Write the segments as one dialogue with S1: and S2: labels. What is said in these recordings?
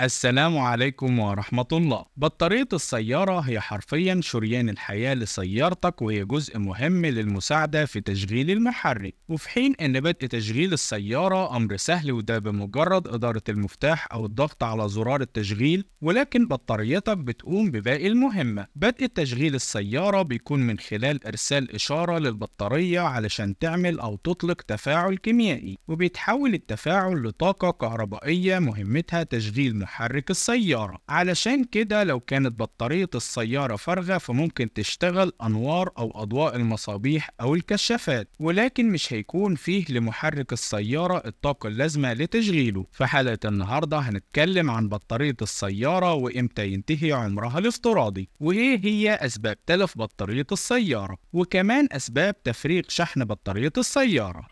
S1: السلام عليكم ورحمة الله بطارية السيارة هي حرفيا شريان الحياة لسيارتك وهي جزء مهم للمساعدة في تشغيل المحرك وفي حين أن بدء تشغيل السيارة أمر سهل وده بمجرد إدارة المفتاح أو الضغط على زرار التشغيل ولكن بطاريتك بتقوم بباقي المهمة بدء تشغيل السيارة بيكون من خلال إرسال إشارة للبطارية علشان تعمل أو تطلق تفاعل كيميائي وبيتحول التفاعل لطاقة كهربائية مهمتها تشغيل محرك السيارة علشان كده لو كانت بطارية السيارة فارغة فممكن تشتغل أنوار أو أضواء المصابيح أو الكشافات ولكن مش هيكون فيه لمحرك السيارة الطاقة اللازمة لتشغيله في حلقة النهاردة هنتكلم عن بطارية السيارة وإمتى ينتهي عمرها الافتراضي وإيه هي أسباب تلف بطارية السيارة وكمان أسباب تفريغ شحن بطارية السيارة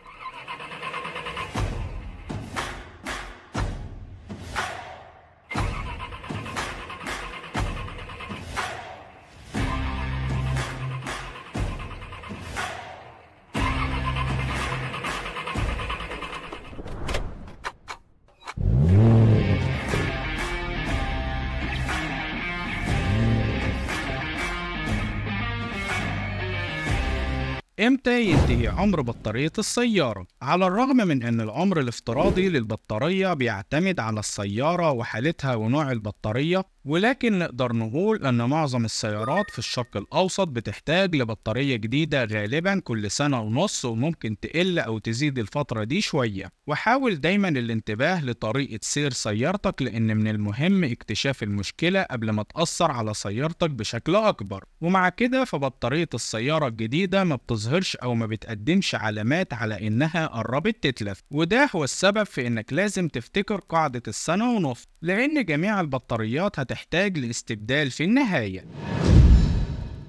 S1: امتى ينتهي عمر بطارية السيارة؟ على الرغم من ان العمر الافتراضي للبطارية بيعتمد على السيارة وحالتها ونوع البطارية ولكن نقدر نقول أن معظم السيارات في الشرق الأوسط بتحتاج لبطارية جديدة غالبا كل سنة ونص وممكن تقل أو تزيد الفترة دي شوية وحاول دايما الانتباه لطريقة سير سيارتك لأن من المهم اكتشاف المشكلة قبل ما تأثر على سيارتك بشكل أكبر ومع كده فبطارية السيارة الجديدة ما بتظهرش أو ما بتقدمش علامات على إنها قربت تتلف وده هو السبب في إنك لازم تفتكر قاعدة السنة ونص لأن جميع البطاريات هت وتحتاج للاستبدال في النهاية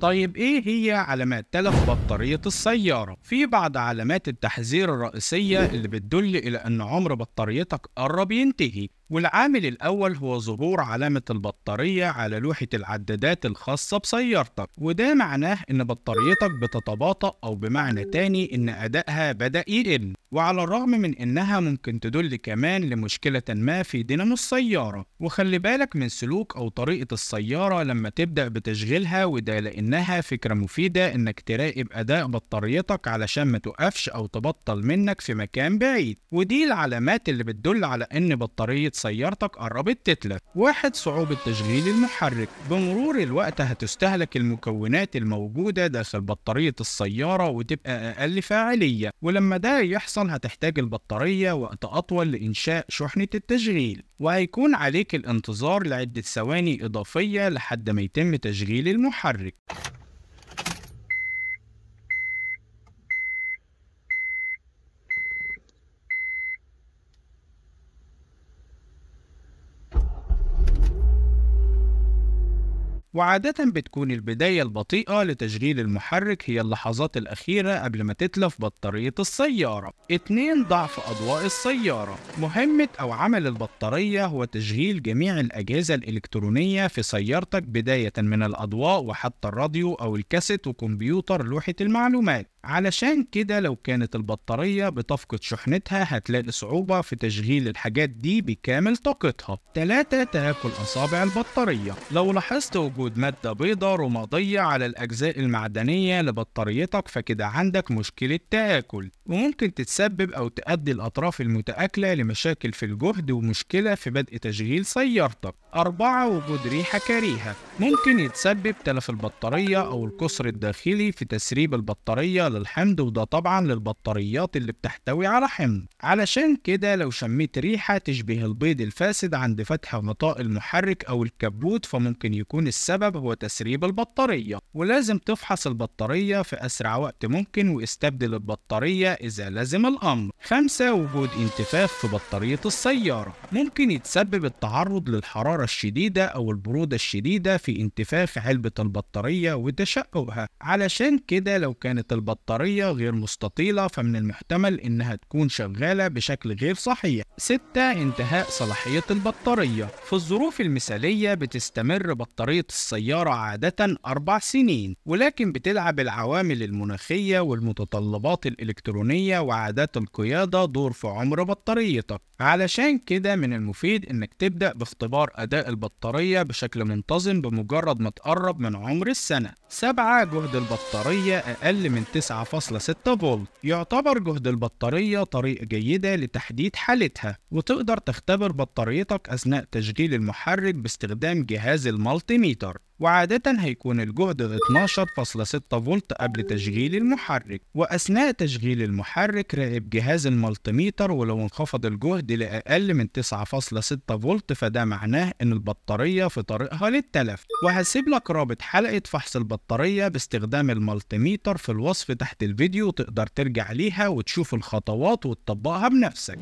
S1: طيب ايه هي علامات تلف بطارية السيارة؟ في بعض علامات التحذير الرئيسية اللي بتدل إلى أن عمر بطاريتك قرب ينتهي والعامل الأول هو ظهور علامة البطارية على لوحة العدادات الخاصة بسيارتك وده معناه إن بطاريتك بتتباطأ أو بمعنى تاني إن أدائها بدأ يقل وعلى الرغم من إنها ممكن تدل كمان لمشكلة ما في دينامو السيارة وخلي بالك من سلوك أو طريقة السيارة لما تبدأ بتشغيلها وده لأنها فكرة مفيدة إنك تراقب أداء بطاريتك علشان ما توقفش أو تبطل منك في مكان بعيد ودي العلامات اللي بتدل على إن بطارية سيارتك قربت تتلف واحد صعوبة تشغيل المحرك بمرور الوقت هتستهلك المكونات الموجودة داخل بطارية السيارة وتبقى أقل فاعلية ولما ده يحصل هتحتاج البطارية وقت أطول لإنشاء شحنة التشغيل وهيكون عليك الانتظار لعدة ثواني إضافية لحد ما يتم تشغيل المحرك وعادة بتكون البداية البطيئة لتشغيل المحرك هي اللحظات الأخيرة قبل ما تتلف بطارية السيارة 2 ضعف أضواء السيارة مهمة أو عمل البطارية هو تشغيل جميع الأجهزة الإلكترونية في سيارتك بداية من الأضواء وحتى الراديو أو الكاسيت وكمبيوتر لوحة المعلومات علشان كده لو كانت البطارية بتفقد شحنتها هتلاقي صعوبة في تشغيل الحاجات دي بكامل طاقتها 3 تآكل أصابع البطارية لو لاحظت وجود وجود مادة بيضاء رمادية على الأجزاء المعدنية لبطاريتك فكده عندك مشكلة تآكل وممكن تتسبب أو تؤدي الأطراف المتآكلة لمشاكل في الجهد ومشكلة في بدء تشغيل سيارتك. أربعة وجود ريحة كريهة ممكن يتسبب تلف البطارية أو الكسر الداخلي في تسريب البطارية للحمض وده طبعا للبطاريات اللي بتحتوي على حمض علشان كده لو شميت ريحة تشبه البيض الفاسد عند فتح غطاء المحرك أو الكبوت فممكن يكون السبب السبب هو تسريب البطارية ولازم تفحص البطارية في أسرع وقت ممكن واستبدل البطارية إذا لزم الأمر خمسة وجود انتفاخ في بطارية السيارة ممكن يتسبب التعرض للحرارة الشديدة أو البرودة الشديدة في انتفاخ علبة البطارية وتشققها علشان كده لو كانت البطارية غير مستطيلة فمن المحتمل إنها تكون شغالة بشكل غير صحيح ستة انتهاء صلاحية البطارية في الظروف المثالية بتستمر بطارية السيارة عادة أربع سنين ولكن بتلعب العوامل المناخية والمتطلبات الإلكترونية وعادات القيادة دور في عمر بطاريتك علشان كده من المفيد إنك تبدأ باختبار أداء البطارية بشكل منتظم بمجرد ما تقرب من عمر السنة سبعة جهد البطارية أقل من 9.6 فولت يعتبر جهد البطارية طريقة جيدة لتحديد حالتها وتقدر تختبر بطاريتك أثناء تشغيل المحرك باستخدام جهاز المالتيميتر وعادة هيكون الجهد 12.6 فولت قبل تشغيل المحرك وأثناء تشغيل المحرك راقب جهاز المالتيميتر ولو انخفض الجهد لأقل من 9.6 فولت فده معناه إن البطارية في طريقها للتلف وهسيب لك رابط حلقة فحص البطارية باستخدام المالتيميتر في الوصف تحت الفيديو تقدر ترجع ليها وتشوف الخطوات وتطبقها بنفسك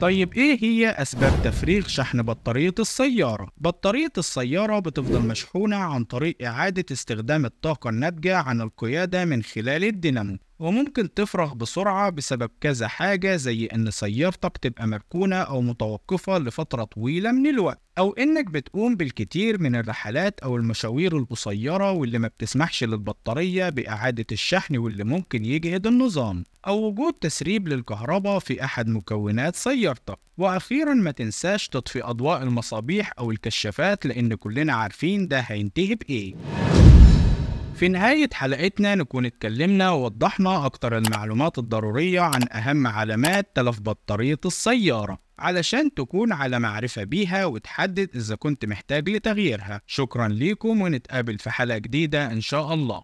S1: طيب ايه هي اسباب تفريغ شحن بطارية السيارة؟ بطارية السيارة بتفضل مشحونة عن طريق اعادة استخدام الطاقة الناتجة عن القيادة من خلال الدينامو وممكن تفرغ بسرعة بسبب كذا حاجة زي إن سيارتك تبقى مركونة أو متوقفة لفترة طويلة من الوقت أو إنك بتقوم بالكتير من الرحلات أو المشاوير القصيرة واللي ما بتسمحش للبطارية بإعادة الشحن واللي ممكن يجهد النظام أو وجود تسريب للكهرباء في أحد مكونات سيارتك وأخيرا ما تنساش تطفي أضواء المصابيح أو الكشافات لأن كلنا عارفين ده هينتهي بإيه في نهاية حلقتنا نكون اتكلمنا ووضحنا أكتر المعلومات الضرورية عن أهم علامات تلف بطارية السيارة علشان تكون على معرفة بيها وتحدد إذا كنت محتاج لتغييرها شكرا ليكم ونتقابل في حلقة جديدة إن شاء الله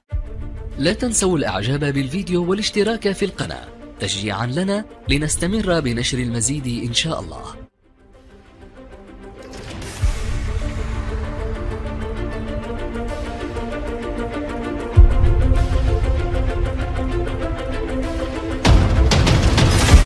S1: لا تنسوا الإعجاب بالفيديو والاشتراك في القناة تشجيعا لنا لنستمر بنشر المزيد إن شاء الله